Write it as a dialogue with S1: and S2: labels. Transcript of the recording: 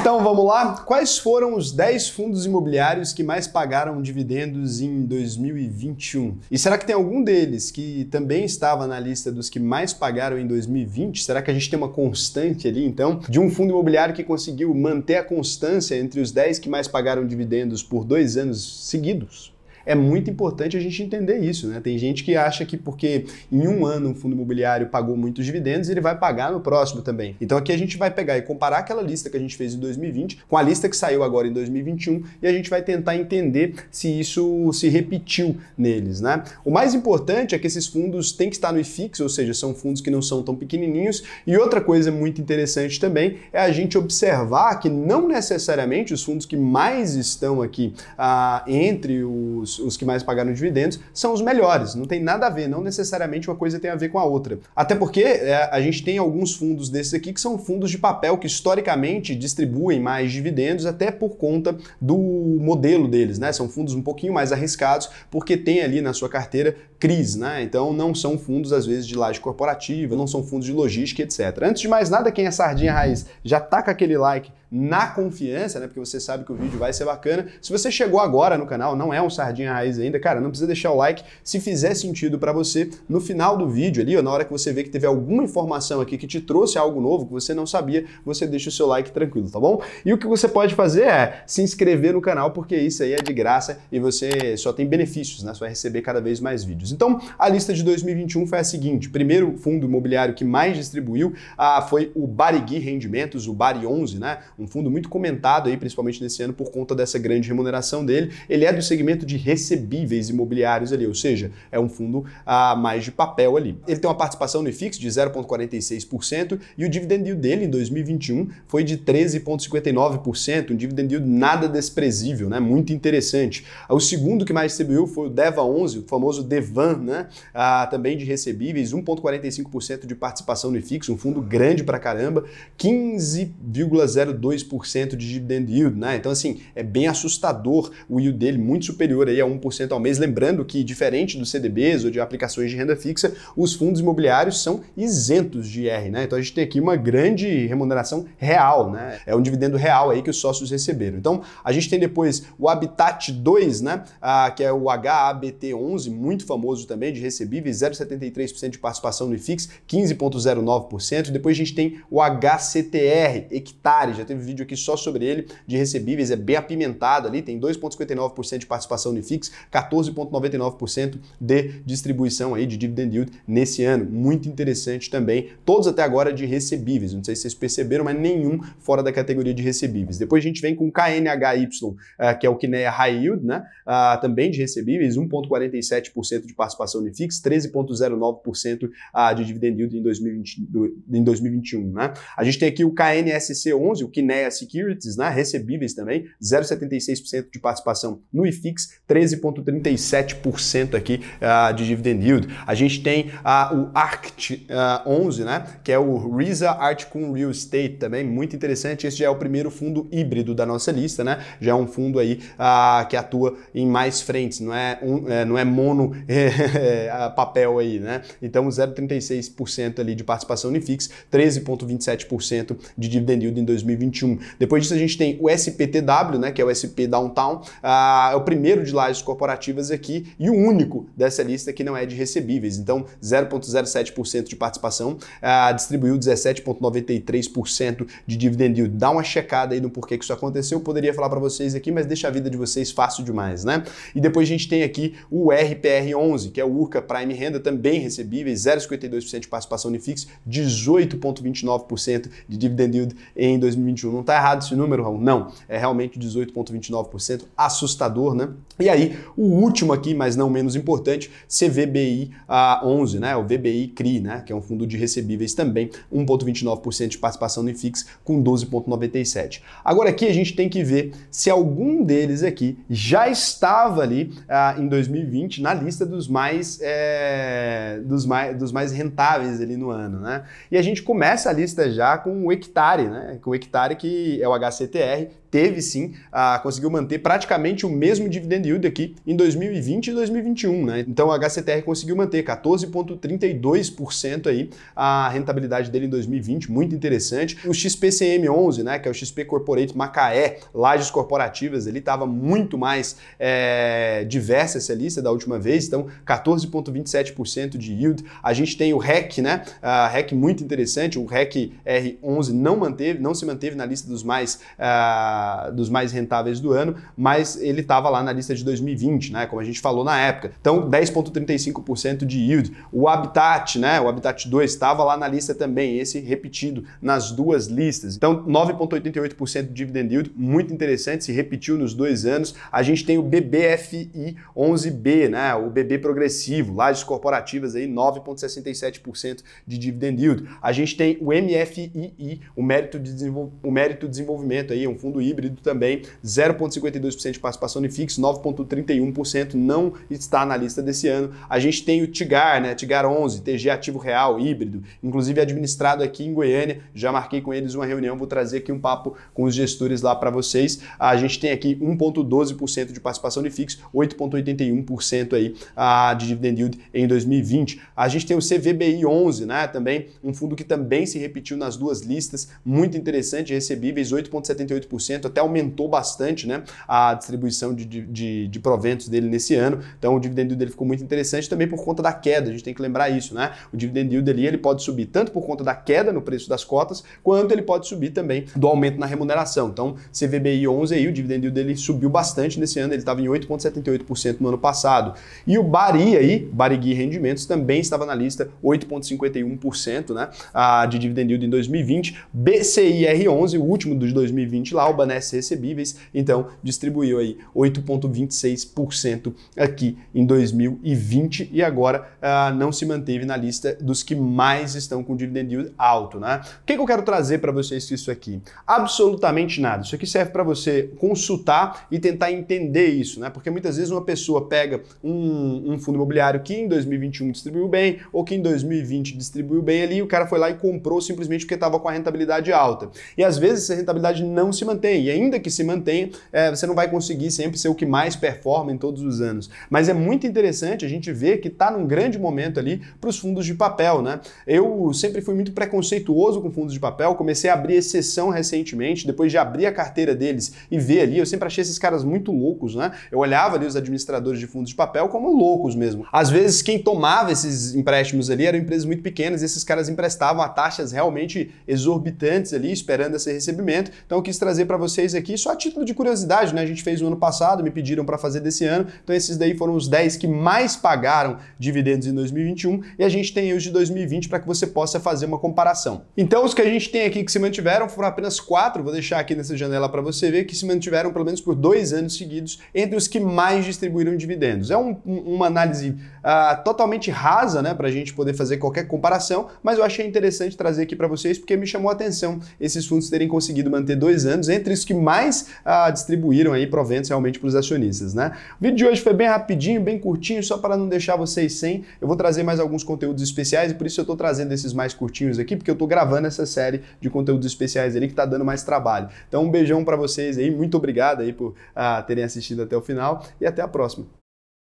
S1: Então vamos lá? Quais foram os 10 fundos imobiliários que mais pagaram dividendos em 2021? E será que tem algum deles que também estava na lista dos que mais pagaram em 2020? Será que a gente tem uma constante ali, então, de um fundo imobiliário que conseguiu manter a constância entre os 10 que mais pagaram dividendos por dois anos seguidos? é muito importante a gente entender isso, né? Tem gente que acha que porque em um ano um fundo imobiliário pagou muitos dividendos, ele vai pagar no próximo também. Então aqui a gente vai pegar e comparar aquela lista que a gente fez em 2020 com a lista que saiu agora em 2021 e a gente vai tentar entender se isso se repetiu neles, né? O mais importante é que esses fundos têm que estar no IFIX, ou seja, são fundos que não são tão pequenininhos. E outra coisa muito interessante também é a gente observar que não necessariamente os fundos que mais estão aqui ah, entre os os, que mais pagaram dividendos são os melhores. Não tem nada a ver, não necessariamente uma coisa tem a ver com a outra. Até porque é, a gente tem alguns fundos desses aqui que são fundos de papel que historicamente distribuem mais dividendos, até por conta do modelo deles, né? São fundos um pouquinho mais arriscados, porque tem ali na sua carteira CRIs, né? Então não são fundos, às vezes, de laje corporativa, não são fundos de logística, etc. Antes de mais nada, quem é sardinha raiz, já taca tá aquele like na confiança, né? Porque você sabe que o vídeo vai ser bacana. Se você chegou agora no canal, não é um sardinha raiz ainda, cara, não precisa deixar o like. Se fizer sentido para você, no final do vídeo ali, ou na hora que você vê que teve alguma informação aqui que te trouxe algo novo que você não sabia, você deixa o seu like tranquilo, tá bom? E o que você pode fazer é se inscrever no canal, porque isso aí é de graça e você só tem benefícios, né? Você vai receber cada vez mais vídeos. Então, a lista de 2021 foi a seguinte: primeiro fundo imobiliário que mais distribuiu ah, foi o Barigui Rendimentos, o Bari 11, né? um fundo muito comentado aí, principalmente nesse ano, por conta dessa grande remuneração dele. Ele é do segmento de recebíveis imobiliários ali, ou seja, é um fundo ah, mais de papel ali. Ele tem uma participação no IFIX de 0,46% e o dividend yield dele em 2021 foi de 13,59%, um dividend yield nada desprezível, né? Muito interessante. O segundo que mais distribuiu foi o Deva 11, o famoso Devan, né? Ah, também de recebíveis, 1,45% de participação no IFIX, um fundo grande pra caramba, 15,02 2% de dividend yield, né? Então, assim, é bem assustador o yield dele, muito superior aí a 1% ao mês. Lembrando que, diferente dos CDBs ou de aplicações de renda fixa, os fundos imobiliários são isentos de IR, né? Então a gente tem aqui uma grande remuneração real, né? É um dividendo real aí que os sócios receberam. Então, a gente tem depois o Habitat 2, né? Ah, que é o HABT11, muito famoso também, de recebíveis, 0,73% de participação no IFIX, 15,09%. Depois a gente tem o HCTR, hectare, já teve teve um vídeo aqui só sobre ele, de recebíveis, é bem apimentado ali, tem 2,59% de participação no IFIX, 14,99% de distribuição aí de dividend yield nesse ano. Muito interessante também, todos até agora de recebíveis, não sei se vocês perceberam, mas nenhum fora da categoria de recebíveis. Depois a gente vem com KNHY, eh, que é o Kinea High Yield, né? Ah, também de recebíveis, 1,47% de participação no IFIX, 13,09% de dividend yield em em 2021, né? A gente tem aqui o KNSC11, o que Kinea Securities, né, recebíveis também, 0,76% de participação no IFIX, 13,37% aqui uh, de dividend yield. A gente tem uh, o ARCT uh, ah, 11, né, que é o RISA Artcom Real Estate também, muito interessante. Esse já é o primeiro fundo híbrido da nossa lista, né? Já é um fundo aí que atua em mais frentes, não é, um, é não é mono papel aí, né? Então 0,36% ali de participação no IFIX, 13,27% de dividend yield em 2021. Depois disso a gente tem o SPTW, né, que é o SP Downtown, ah, é o primeiro de lajes corporativas aqui e o único dessa lista que não é de recebíveis. Então, 0,07% de participação, ah, distribuiu 17,93% de dividend yield. Dá uma checada aí no porquê que isso aconteceu, eu poderia falar para vocês aqui, mas deixa a vida de vocês fácil demais, né? E depois a gente tem aqui o RPR11, que é o Urca Prime Renda, também recebíveis, 0,52% de participação Unifix, 18,29% de dividend yield em 2021. 2021. Não está errado esse número, Raul? Não. É realmente 18,29%, assustador, né? E aí, o último aqui, mas não menos importante, CVBI a 11, né? O VBI CRI, né? Que é um fundo de recebíveis também, 1,29% de participação no IFIX com 12,97%. Agora aqui a gente tem que ver se algum deles aqui já estava ali ah, em 2020 na lista dos mais, é, dos mais dos mais rentáveis ali no ano, né? E a gente começa a lista já com o hectare, né? Com o hectare que é o HCTR, teve sim, a, conseguiu manter praticamente o mesmo dividend yield aqui em 2020 e 2021, né? Então a HCTR conseguiu manter 14,32% aí a rentabilidade dele em 2020, muito interessante. O XPCM11, né, que é o XP Corporate Macaé, lajes corporativas, ele estava muito mais é, diversa essa lista da última vez, então 14,27% de yield. A gente tem o REC, né? REC muito interessante, o REC R11 não manteve, não se manteve na lista dos mais uh, dos mais rentáveis do ano, mas ele estava lá na lista de 2020, né? Como a gente falou na época. Então, 10,35% de yield. O Habitat, né? O Habitat 2 estava lá na lista também, esse repetido nas duas listas. Então, 9,88% de dividend yield, muito interessante, se repetiu nos dois anos. A gente tem o BBFI 11B, né? O BB progressivo, lajes corporativas aí, 9,67% de dividend yield. A gente tem o MFII, o mérito de, desenvol... o mérito de desenvolvimento aí, um fundo híbrido híbrido também, 0,52% de participação no fixo, 9,31% não está na lista desse ano. A gente tem o TIGAR, né? TIGAR 11, TG Ativo Real, híbrido, inclusive administrado aqui em Goiânia. Já marquei com eles uma reunião, vou trazer aqui um papo com os gestores lá para vocês. A gente tem aqui 1,12% de participação no fixo, 8,81% aí ah, de dividend yield em 2020. A gente tem o CVBI 11, né? Também um fundo que também se repetiu nas duas listas, muito interessante, recebíveis 8,78% até aumentou bastante né, a distribuição de, de, de proventos dele nesse ano. Então o dividend yield dele ficou muito interessante também por conta da queda, a gente tem que lembrar isso, né? O dividend yield ali ele pode subir tanto por conta da queda no preço das cotas, quanto ele pode subir também do aumento na remuneração. Então, CVBI 11 aí, o dividend yield dele subiu bastante nesse ano, ele estava em 8,78% no ano passado. E o Bari aí, Bari Gui Rendimentos, também estava na lista 8,51% né, ah, de dividend yield em 2020. BCIR11, o último dos 2020 lá, o acaba né, recebíveis, então distribuiu aí 8,26% aqui em 2020 e agora ah, não se manteve na lista dos que mais estão com dividend yield alto. Né? O que, que eu quero trazer para vocês isso aqui? Absolutamente nada. Isso aqui serve para você consultar e tentar entender isso, né? Porque muitas vezes uma pessoa pega um, um fundo imobiliário que em 2021 distribuiu bem ou que em 2020 distribuiu bem ali, e o cara foi lá e comprou simplesmente porque estava com a rentabilidade alta. E às vezes essa rentabilidade não se mantém mantém. E ainda que se mantenha, é, você não vai conseguir sempre ser o que mais performa em todos os anos. Mas é muito interessante a gente ver que está num grande momento ali para os fundos de papel, né? Eu sempre fui muito preconceituoso com fundos de papel, comecei a abrir exceção recentemente, depois de abrir a carteira deles e ver ali, eu sempre achei esses caras muito loucos, né? Eu olhava ali os administradores de fundos de papel como loucos mesmo. Às vezes quem tomava esses empréstimos ali eram empresas muito pequenas e esses caras emprestavam a taxas realmente exorbitantes ali, esperando esse recebimento. Então eu quis trazer para vocês aqui, só a título de curiosidade, né? A gente fez o ano passado, me pediram para fazer desse ano, então esses daí foram os 10 que mais pagaram dividendos em 2021 e a gente tem os de 2020 para que você possa fazer uma comparação. Então, os que a gente tem aqui que se mantiveram foram apenas quatro, vou deixar aqui nessa janela para você ver, que se mantiveram pelo menos por dois anos seguidos entre os que mais distribuíram dividendos. É um, um, uma análise uh, totalmente rasa, né, para a gente poder fazer qualquer comparação, mas eu achei interessante trazer aqui para vocês porque me chamou a atenção esses fundos terem conseguido manter dois anos entre aqueles que mais ah, distribuíram aí proventos realmente para os acionistas, né? O vídeo de hoje foi bem rapidinho, bem curtinho, só para não deixar vocês sem. Eu vou trazer mais alguns conteúdos especiais e por isso eu estou trazendo esses mais curtinhos aqui, porque eu estou gravando essa série de conteúdos especiais ali que está dando mais trabalho. Então um beijão para vocês aí, muito obrigado aí por ah, terem assistido até o final e até a próxima.